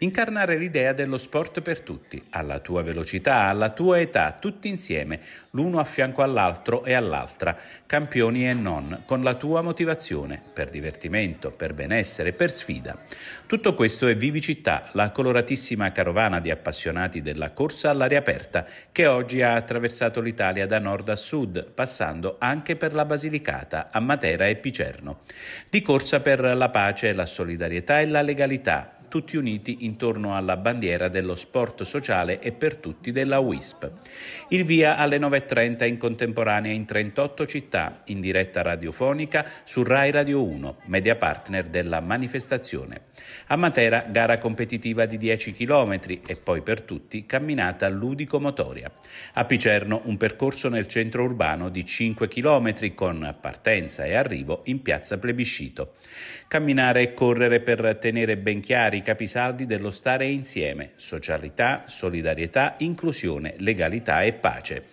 Incarnare l'idea dello sport per tutti, alla tua velocità, alla tua età, tutti insieme, l'uno a fianco all'altro e all'altra, campioni e non, con la tua motivazione, per divertimento, per benessere, per sfida. Tutto questo è Vivicittà, la coloratissima carovana di appassionati della corsa all'aria aperta, che oggi ha attraversato l'Italia da nord a sud, passando anche per la Basilicata, a Matera e Picerno. Di corsa per la pace, la solidarietà e la legalità, tutti uniti intorno alla bandiera dello sport sociale e per tutti della WISP. Il via alle 9.30 in contemporanea in 38 città, in diretta radiofonica su Rai Radio 1, media partner della manifestazione. A Matera gara competitiva di 10 km e poi per tutti camminata ludico-motoria. A Picerno un percorso nel centro urbano di 5 km con partenza e arrivo in piazza Plebiscito. Camminare e correre per tenere ben chiari i capisaldi dello stare insieme, socialità, solidarietà, inclusione, legalità e pace.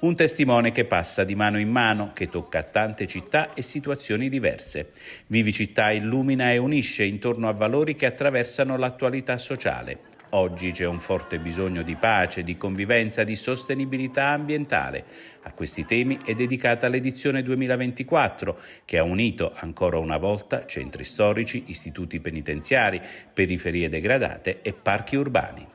Un testimone che passa di mano in mano, che tocca tante città e situazioni diverse. Vivi Città illumina e unisce intorno a valori che attraversano l'attualità sociale Oggi c'è un forte bisogno di pace, di convivenza, di sostenibilità ambientale. A questi temi è dedicata l'edizione 2024, che ha unito ancora una volta centri storici, istituti penitenziari, periferie degradate e parchi urbani.